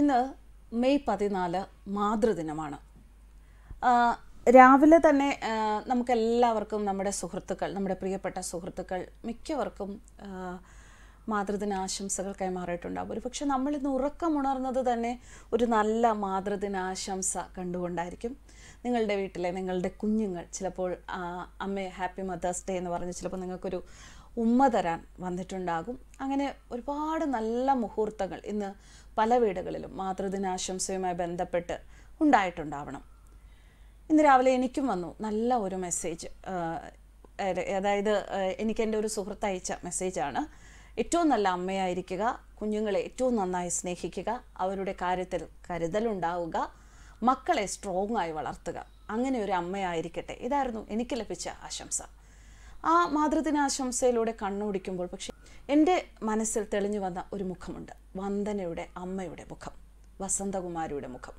ഇന്ന് മെയ് പതിനാല് മാതൃദിനമാണ് രാവിലെ തന്നെ നമുക്കെല്ലാവർക്കും നമ്മുടെ സുഹൃത്തുക്കൾ നമ്മുടെ പ്രിയപ്പെട്ട സുഹൃത്തുക്കൾ മിക്കവർക്കും മാതൃദിന ആശംസകൾ കൈമാറിയിട്ടുണ്ടാകും ഒരുപക്ഷെ നമ്മളിന്ന് ഉറക്കമുണർന്നത് തന്നെ ഒരു നല്ല മാതൃദിനാശംസ കണ്ടുകൊണ്ടായിരിക്കും നിങ്ങളുടെ വീട്ടിലെ നിങ്ങളുടെ കുഞ്ഞുങ്ങൾ ചിലപ്പോൾ അമ്മേ ഹാപ്പി മദേഴ്സ് ഡേ എന്ന് പറഞ്ഞ് ചിലപ്പോൾ നിങ്ങൾക്കൊരു ഉമ്മ തരാൻ വന്നിട്ടുണ്ടാകും അങ്ങനെ ഒരുപാട് നല്ല മുഹൂർത്തങ്ങൾ ഇന്ന് പല വീടുകളിലും മാതൃദിനാശംസയുമായി ബന്ധപ്പെട്ട് ഉണ്ടായിട്ടുണ്ടാവണം ഇന്ന് രാവിലെ എനിക്കും വന്നു നല്ല ഒരു മെസ്സേജ് അതായത് എനിക്ക് എൻ്റെ ഒരു സുഹൃത്ത് അയച്ച മെസ്സേജാണ് ഏറ്റവും നല്ല അമ്മയായിരിക്കുക കുഞ്ഞുങ്ങളെ ഏറ്റവും നന്നായി സ്നേഹിക്കുക അവരുടെ കാര്യത്തിൽ കരുതലുണ്ടാവുക മക്കളെ സ്ട്രോങ് ആയി വളർത്തുക അങ്ങനെ ഒരു അമ്മയായിരിക്കട്ടെ ഇതായിരുന്നു എനിക്ക് ലഭിച്ച ആശംസ ആ മാതൃദിനാശംസയിലൂടെ കണ്ണോടിക്കുമ്പോൾ പക്ഷേ എൻ്റെ മനസ്സിൽ തെളിഞ്ഞു വന്ന ഒരു മുഖമുണ്ട് വന്ദനയുടെ അമ്മയുടെ മുഖം വസന്തകുമാരിയുടെ മുഖം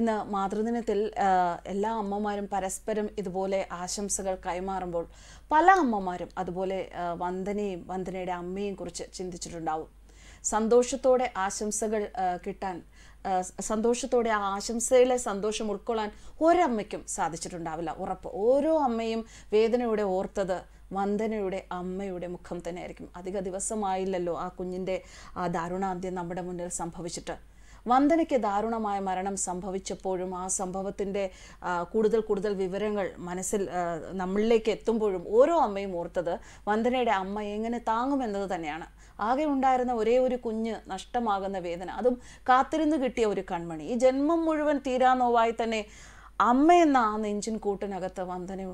ഇന്ന് മാതൃദിനത്തിൽ എല്ലാ അമ്മമാരും പരസ്പരം ഇതുപോലെ ആശംസകൾ കൈമാറുമ്പോൾ പല അമ്മമാരും അതുപോലെ വന്ദനയും വന്ദനയുടെ അമ്മയും കുറിച്ച് ചിന്തിച്ചിട്ടുണ്ടാവും സന്തോഷത്തോടെ ആശംസകൾ കിട്ടാൻ സന്തോഷത്തോടെ ആ ആശംസയിലെ സന്തോഷം ഉൾക്കൊള്ളാൻ ഒരമ്മയ്ക്കും സാധിച്ചിട്ടുണ്ടാവില്ല ഉറപ്പ് ഓരോ അമ്മയും വേദനയുടെ ഓർത്തത് വന്ദനയുടെ അമ്മയുടെ മുഖം തന്നെയായിരിക്കും അധിക ദിവസമായില്ലല്ലോ ആ കുഞ്ഞിൻ്റെ ആ ദാരുണാന്ത്യം നമ്മുടെ മുന്നിൽ സംഭവിച്ചിട്ട് വന്ദനയ്ക്ക് ദാരുണമായ മരണം സംഭവിച്ചപ്പോഴും ആ സംഭവത്തിൻ്റെ കൂടുതൽ കൂടുതൽ വിവരങ്ങൾ മനസ്സിൽ നമ്മളിലേക്ക് എത്തുമ്പോഴും ഓരോ അമ്മയും ഓർത്തത് വന്ദനയുടെ അമ്മ എങ്ങനെ താങ്ങുമെന്നത് തന്നെയാണ് ആകെ ഉണ്ടായിരുന്ന ഒരേ ഒരു കുഞ്ഞ് നഷ്ടമാകുന്ന വേദന അതും കാത്തിരുന്ന് കിട്ടിയ ഒരു കൺമണി ഈ ജന്മം മുഴുവൻ തീരാനോവായി തന്നെ അമ്മയെന്ന ആ നെഞ്ചിൻ കൂട്ടിനകത്ത്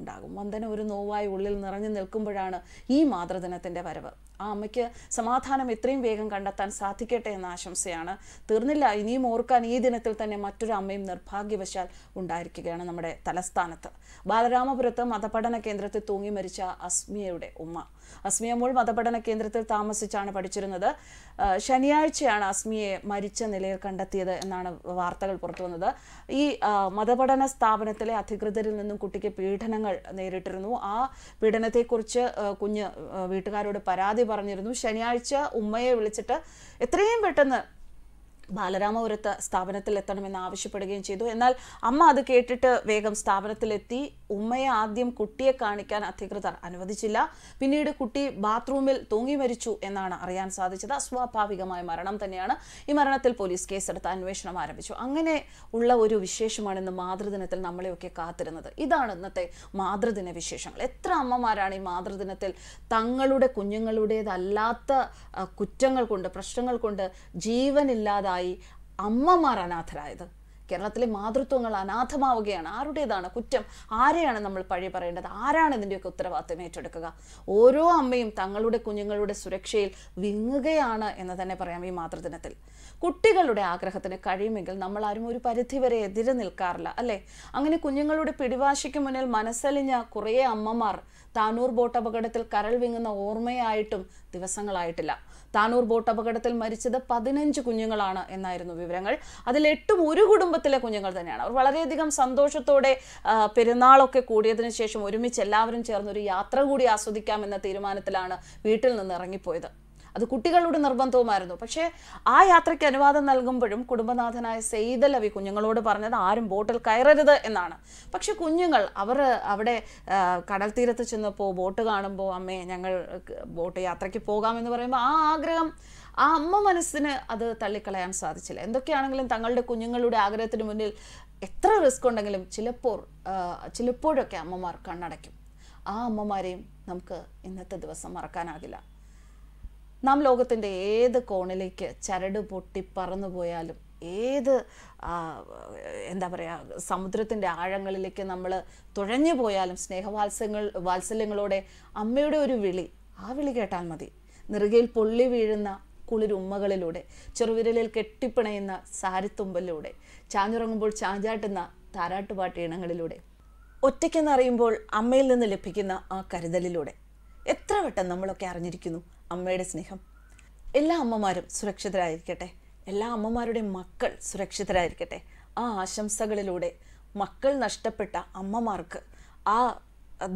ഉണ്ടാകും വന്ദന ഒരു നോവായി ഉള്ളിൽ നിറഞ്ഞു നിൽക്കുമ്പോഴാണ് ഈ മാതൃദിനത്തിൻ്റെ വരവ് ആ അമ്മയ്ക്ക് സമാധാനം എത്രയും വേഗം കണ്ടെത്താൻ സാധിക്കട്ടെ എന്ന ആശംസയാണ് തീർന്നില്ല ഇനിയും ഓർക്കാൻ ഈ ദിനത്തിൽ തന്നെ മറ്റൊരു അമ്മയും നിർഭാഗ്യവശാൽ ഉണ്ടായിരിക്കുകയാണ് നമ്മുടെ തലസ്ഥാനത്ത് ബാലരാമപുരത്ത് മതപഠന കേന്ദ്രത്തിൽ തൂങ്ങി മരിച്ച അസ്മിയയുടെ ഉമ്മ അസ്മിയ മോൾ മതപഠന കേന്ദ്രത്തിൽ താമസിച്ചാണ് പഠിച്ചിരുന്നത് ശനിയാഴ്ചയാണ് അസ്മിയെ മരിച്ച നിലയിൽ കണ്ടെത്തിയത് എന്നാണ് വാർത്തകൾ പുറത്തു വന്നത് ഈ മതപഠന സ്ഥാപനത്തിലെ അധികൃതരിൽ നിന്നും കുട്ടിക്ക് പീഡനങ്ങൾ നേരിട്ടിരുന്നു ആ പീഡനത്തെക്കുറിച്ച് കുഞ്ഞ് വീട്ടുകാരോട് പരാതി പറഞ്ഞിരുന്നു ശനിയാഴ്ച ഉമ്മയെ വിളിച്ചിട്ട് എത്രയും പെട്ടെന്ന് ബാലരാമപുരത്ത് സ്ഥാപനത്തിൽ എത്തണമെന്ന് ആവശ്യപ്പെടുകയും ചെയ്തു എന്നാൽ അമ്മ അത് കേട്ടിട്ട് വേഗം സ്ഥാപനത്തിലെത്തി ഉമ്മയെ ആദ്യം കുട്ടിയെ കാണിക്കാൻ അധികൃതർ അനുവദിച്ചില്ല പിന്നീട് കുട്ടി ബാത്റൂമിൽ തൂങ്ങി മരിച്ചു എന്നാണ് അറിയാൻ സാധിച്ചത് അസ്വാഭാവികമായ മരണം തന്നെയാണ് ഈ മരണത്തിൽ പോലീസ് കേസെടുത്ത് അന്വേഷണം ആരംഭിച്ചു അങ്ങനെ ഉള്ള ഒരു വിശേഷമാണ് ഇന്ന് മാതൃദിനത്തിൽ നമ്മളെയൊക്കെ കാത്തിരുന്നത് ഇതാണ് ഇന്നത്തെ മാതൃദിന വിശേഷങ്ങൾ എത്ര അമ്മമാരാണ് ഈ മാതൃദിനത്തിൽ തങ്ങളുടെ കുഞ്ഞുങ്ങളുടേതല്ലാത്ത കുറ്റങ്ങൾ കൊണ്ട് പ്രശ്നങ്ങൾ കൊണ്ട് ജീവനില്ലാതായി അമ്മമാർ അനാഥരായത് കേരളത്തിലെ മാതൃത്വങ്ങൾ അനാഥമാവുകയാണ് ആരുടേതാണ് കുറ്റം ആരെയാണ് നമ്മൾ പഴി പറയേണ്ടത് ആരാണ് ഇതിൻ്റെയൊക്കെ ഉത്തരവാദിത്വം ഏറ്റെടുക്കുക ഓരോ അമ്മയും തങ്ങളുടെ കുഞ്ഞുങ്ങളുടെ സുരക്ഷയിൽ വിങ്ങുകയാണ് എന്ന് തന്നെ പറയാം ഈ മാതൃദിനത്തിൽ കുട്ടികളുടെ ആഗ്രഹത്തിന് കഴിയുമെങ്കിൽ നമ്മൾ ആരും ഒരു പരിധിവരെ എതിരെ നിൽക്കാറില്ല അല്ലേ അങ്ങനെ കുഞ്ഞുങ്ങളുടെ പിടിവാശിക്ക് മുന്നിൽ മനസ്സലിഞ്ഞ കുറേ അമ്മമാർ താനൂർ ബോട്ട് അപകടത്തിൽ കരൾ വിങ്ങുന്ന ഓർമ്മയായിട്ടും ദിവസങ്ങളായിട്ടില്ല താനൂർ ബോട്ട് അപകടത്തിൽ മരിച്ചത് പതിനഞ്ച് കുഞ്ഞുങ്ങളാണ് എന്നായിരുന്നു വിവരങ്ങൾ അതിൽ എട്ടും ഒരു കുടുംബ കുടുംബത്തിലെ കുഞ്ഞുങ്ങൾ തന്നെയാണ് അവർ വളരെയധികം സന്തോഷത്തോടെ പെരുന്നാളൊക്കെ കൂടിയതിന് ശേഷം ഒരുമിച്ച് എല്ലാവരും ചേർന്ന് ഒരു യാത്ര കൂടി ആസ്വദിക്കാം എന്ന തീരുമാനത്തിലാണ് വീട്ടിൽ നിന്ന് ഇറങ്ങിപ്പോയത് അത് കുട്ടികളുടെ നിർബന്ധവുമായിരുന്നു പക്ഷേ ആ യാത്രയ്ക്ക് അനുവാദം നൽകുമ്പോഴും കുടുംബനാഥനായ സെയ്ദൽ അവി കുഞ്ഞുങ്ങളോട് പറഞ്ഞത് ആരും ബോട്ടിൽ കയറരുത് എന്നാണ് പക്ഷെ കുഞ്ഞുങ്ങൾ അവർ അവിടെ കടൽ തീരത്ത് ചെന്നപ്പോൾ ബോട്ട് കാണുമ്പോൾ അമ്മേ ഞങ്ങൾ ബോട്ട് യാത്രയ്ക്ക് പോകാമെന്ന് പറയുമ്പോൾ ആ ആഗ്രഹം ആ അമ്മ മനസ്സിന് അത് തള്ളിക്കളയാൻ സാധിച്ചില്ല എന്തൊക്കെയാണെങ്കിലും തങ്ങളുടെ കുഞ്ഞുങ്ങളുടെ ആഗ്രഹത്തിന് മുന്നിൽ എത്ര റിസ്ക് ഉണ്ടെങ്കിലും ചിലപ്പോൾ ചിലപ്പോഴൊക്കെ അമ്മമാർ കണ്ണടയ്ക്കും ആ അമ്മമാരെയും നമുക്ക് ഇന്നത്തെ ദിവസം മറക്കാനാകില്ല നാം ലോകത്തിൻ്റെ ഏത് കോണിലേക്ക് ചരട് പൊട്ടി പറന്നു പോയാലും ഏത് എന്താ പറയുക സമുദ്രത്തിൻ്റെ ആഴങ്ങളിലേക്ക് നമ്മൾ തുഴഞ്ഞു പോയാലും സ്നേഹവാത്സങ്ങൾ വാത്സല്യങ്ങളോടെ അമ്മയുടെ ഒരു വിളി ആ വിളി കേട്ടാൽ മതി നെറുകയിൽ പൊള്ളി വീഴുന്ന കുളിരുമ്മകളിലൂടെ ചെറുവിരലിൽ കെട്ടിപ്പിണയുന്ന സാരിത്തുമ്പലിലൂടെ ചാഞ്ഞുറങ്ങുമ്പോൾ ചാഞ്ചാട്ടുന്ന താരാട്ടുപാട്ട് ഇണങ്ങളിലൂടെ ഒറ്റയ്ക്കെന്നറിയുമ്പോൾ അമ്മയിൽ നിന്ന് ലഭിക്കുന്ന ആ കരുതലിലൂടെ എത്ര വട്ടം നമ്മളൊക്കെ അറിഞ്ഞിരിക്കുന്നു അമ്മയുടെ സ്നേഹം എല്ലാ അമ്മമാരും സുരക്ഷിതരായിരിക്കട്ടെ എല്ലാ അമ്മമാരുടെയും മക്കൾ സുരക്ഷിതരായിരിക്കട്ടെ ആ ആശംസകളിലൂടെ മക്കൾ നഷ്ടപ്പെട്ട അമ്മമാർക്ക് ആ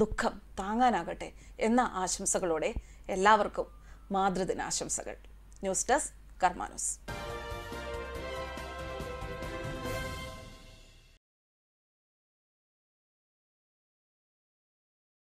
ദുഃഖം താങ്ങാനാകട്ടെ എന്ന ആശംസകളോടെ എല്ലാവർക്കും മാതൃദിനാശംസകൾ ന്യൂസ് ഡെസ്ക് കർമാനോസ്